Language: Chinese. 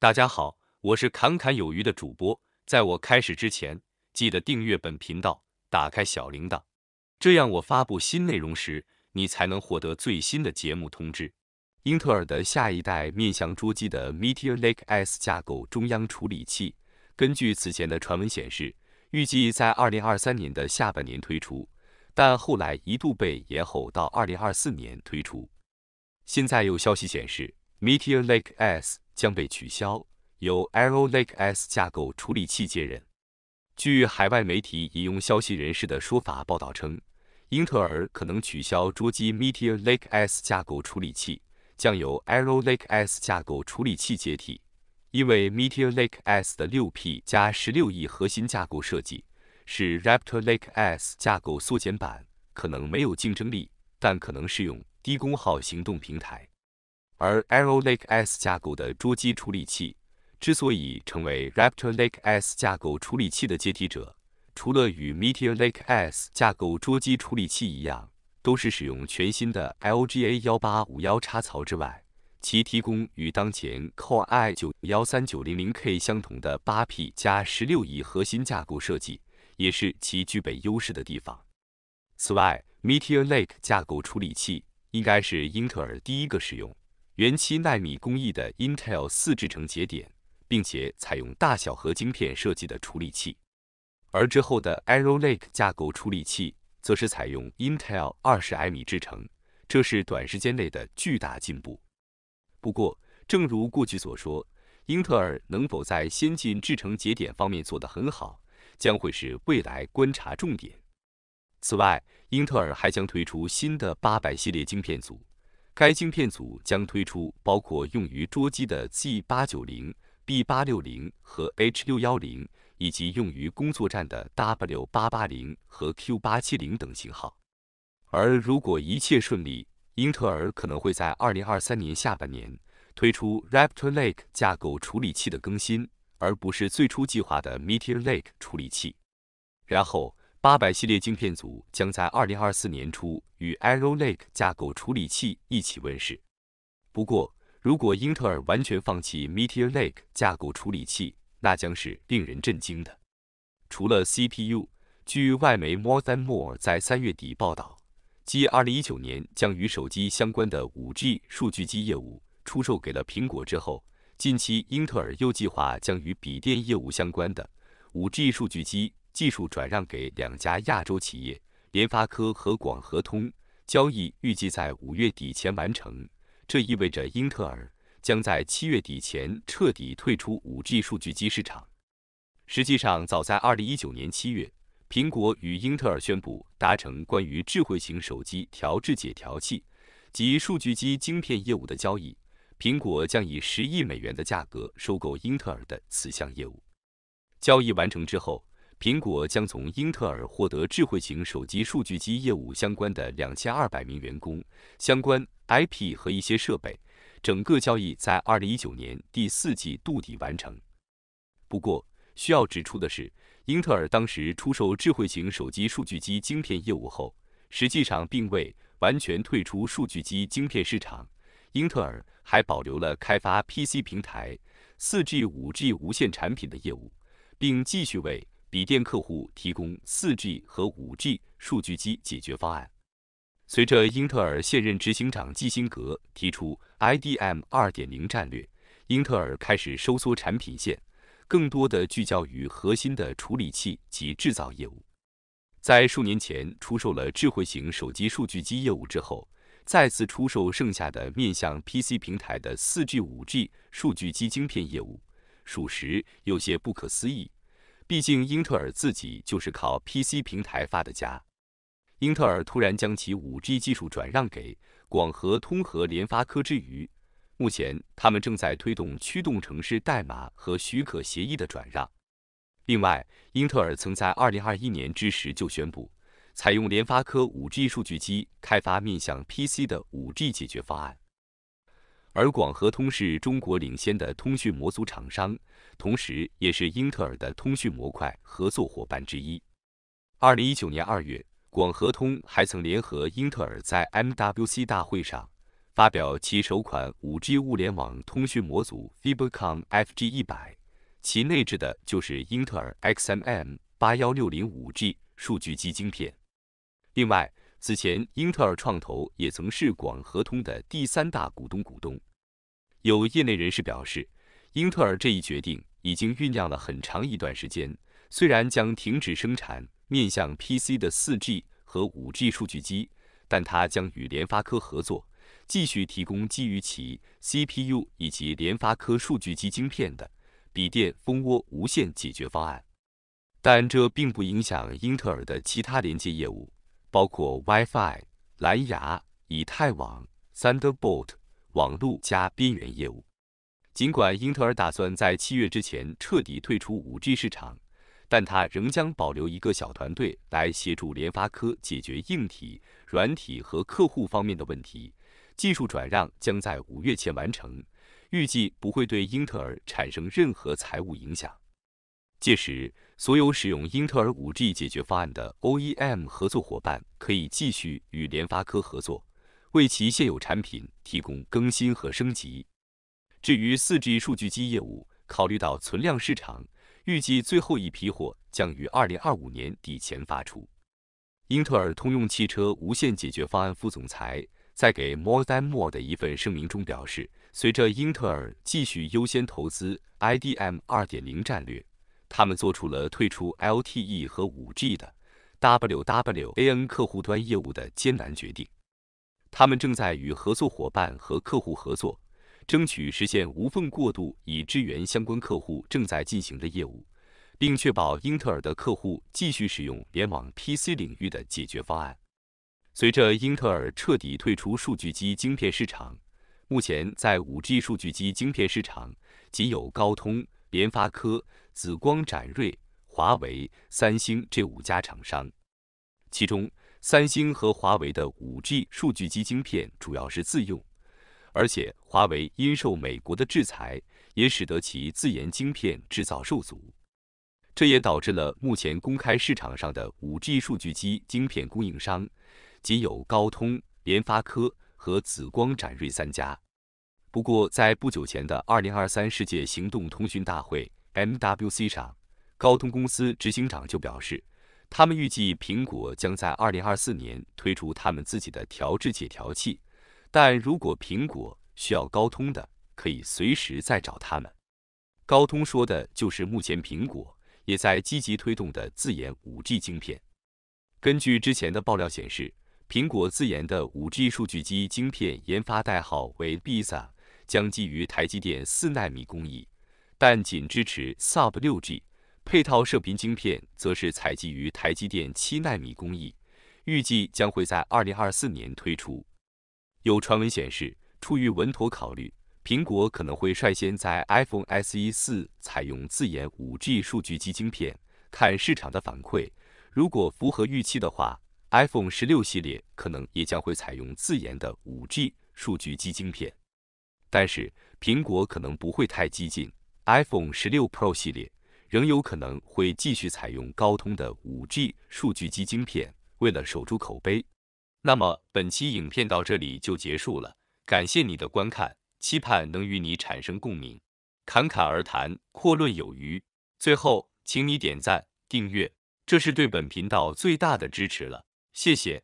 大家好，我是侃侃有余的主播。在我开始之前，记得订阅本频道，打开小铃铛，这样我发布新内容时，你才能获得最新的节目通知。英特尔的下一代面向桌机的 Meteor Lake S 架构中央处理器，根据此前的传闻显示，预计在2023年的下半年推出，但后来一度被延后到2024年推出。现在有消息显示，Meteor Lake S。将被取消，由 Arrow Lake S 架构处理器接任。据海外媒体引用消息人士的说法报道称，英特尔可能取消桌机 Meteor Lake S 架构处理器，将由 Arrow Lake S 架构处理器接替。因为 Meteor Lake S 的六 P 加十六 e 核心架构设计是 Raptor Lake S 架构缩减版，可能没有竞争力，但可能适用低功耗行动平台。而 Arrow Lake S 架构的桌机处理器之所以成为 Raptor Lake S 架构处理器的接替者，除了与 Meteor Lake S 架构桌机处理器一样都是使用全新的 LGA 幺八五幺插槽之外，其提供与当前 Core i 九幺三九零零 K 相同的八 P 加十六亿核心架构设计，也是其具备优势的地方。此外，Meteor Lake 架构处理器应该是英特尔第一个使用。原七纳米工艺的 Intel 四制程节点，并且采用大小核晶片设计的处理器，而之后的 Arrow Lake 架构处理器则是采用 Intel 二十埃米制程，这是短时间内的巨大进步。不过，正如过去所说，英特尔能否在先进制程节点方面做得很好，将会是未来观察重点。此外，英特尔还将推出新的八百系列晶片组。该晶片组将推出包括用于捉机的 Z 八九零、B 八六零和 H 六幺零，以及用于工作站的 W 八八零和 Q 八七零等型号。而如果一切顺利，英特尔可能会在二零二三年下半年推出 Raptor Lake 架构处理器的更新，而不是最初计划的 Meteor Lake 处理器。然后。八百系列晶片组将在二零二四年初与 Arrow Lake 架构处理器一起问世。不过，如果英特尔完全放弃 Meteor Lake 架构处理器，那将是令人震惊的。除了 CPU，据外媒 More Than More 在三月底报道，继二零一九年将与手机相关的 5G 数据机业务出售给了苹果之后，近期英特尔又计划将与笔电业务相关的 5G 数据机。技术转让给两家亚洲企业联发科和广和通，交易预计在五月底前完成。这意味着英特尔将在七月底前彻底退出 5G 数据机市场。实际上，早在2019年7月，苹果与英特尔宣布达成关于智慧型手机调制解调器及数据机晶片业务的交易，苹果将以十亿美元的价格收购英特尔的此项业务。交易完成之后。苹果将从英特尔获得智慧型手机数据机业务相关的两千二百名员工、相关 IP 和一些设备。整个交易在二零一九年第四季度底完成。不过，需要指出的是，英特尔当时出售智慧型手机数据机晶片业务后，实际上并未完全退出数据机晶片市场。英特尔还保留了开发 PC 平台、四 G、五 G 无线产品的业务，并继续为。笔电客户提供 4G 和 5G 数据机解决方案。随着英特尔现任执行长基辛格提出 IDM 2.0战略，英特尔开始收缩产品线，更多的聚焦于核心的处理器及制造业务。在数年前出售了智慧型手机数据机业务之后，再次出售剩下的面向 PC 平台的 4G、5G 数据机晶片业务，属实有些不可思议。毕竟，英特尔自己就是靠 PC 平台发的家。英特尔突然将其 5G 技术转让给广和通和联发科之余，目前他们正在推动驱动城市代码和许可协议的转让。另外，英特尔曾在2021年之时就宣布，采用联发科 5G 数据机开发面向 PC 的 5G 解决方案。而广和通是中国领先的通讯模组厂商，同时也是英特尔的通讯模块合作伙伴之一。二零一九年二月，广和通还曾联合英特尔在 MWC 大会上发表其首款 5G 物联网通讯模组 Fibercom FG 一百，其内置的就是英特尔 XMM 八幺六零五 G 数据机晶片。另外，此前，英特尔创投也曾是广和通的第三大股东。股东有业内人士表示，英特尔这一决定已经酝酿了很长一段时间。虽然将停止生产面向 PC 的 4G 和 5G 数据机，但它将与联发科合作，继续提供基于其 CPU 以及联发科数据机晶片的笔电蜂窝无线解决方案。但这并不影响英特尔的其他连接业务。包括 WiFi、蓝牙、以太网、Thunderbolt 网络加边缘业务。尽管英特尔打算在七月之前彻底退出 5G 市场，但它仍将保留一个小团队来协助联发科解决硬体、软体和客户方面的问题。技术转让将在五月前完成，预计不会对英特尔产生任何财务影响。届时，所有使用英特尔五 G 解决方案的 OEM 合作伙伴可以继续与联发科合作，为其现有产品提供更新和升级。至于四 G 数据机业务，考虑到存量市场，预计最后一批货将于二零二五年底前发出。英特尔通用汽车无线解决方案副总裁在给 More Than More 的一份声明中表示，随着英特尔继续优先投资 IDM 二点零战略。他们做出了退出 LTE 和 5G 的 WWAN 客户端业务的艰难决定。他们正在与合作伙伴和客户合作，争取实现无缝过渡，以支援相关客户正在进行的业务，并确保英特尔的客户继续使用联网 PC 领域的解决方案。随着英特尔彻底退出数据机晶片市场，目前在 5G 数据机晶片市场仅有高通、联发科。紫光展锐、华为、三星这五家厂商，其中三星和华为的 5G 数据机晶片主要是自用，而且华为因受美国的制裁，也使得其自研晶片制造受阻，这也导致了目前公开市场上的 5G 数据机晶片供应商仅有高通、联发科和紫光展锐三家。不过，在不久前的2023世界行动通讯大会。MWC 上，高通公司执行长就表示，他们预计苹果将在二零二四年推出他们自己的调制解调器，但如果苹果需要高通的，可以随时再找他们。高通说的就是目前苹果也在积极推动的自研五 G 晶片。根据之前的爆料显示，苹果自研的五 G 数据机晶片研发代号为 Bisa，将基于台积电四纳米工艺。但仅支持 Sub 6G，配套射频晶片则是采集于台积电七纳米工艺，预计将会在二零二四年推出。有传闻显示，出于稳妥考虑，苹果可能会率先在 iPhone SE 四采用自研五 G 数据基晶片。看市场的反馈，如果符合预期的话，iPhone 十六系列可能也将会采用自研的五 G 数据基晶片。但是苹果可能不会太激进。iPhone 十六 Pro 系列仍有可能会继续采用高通的五 G 数据机晶片，为了守住口碑。那么本期影片到这里就结束了，感谢你的观看，期盼能与你产生共鸣。侃侃而谈，阔论有余。最后，请你点赞、订阅，这是对本频道最大的支持了，谢谢。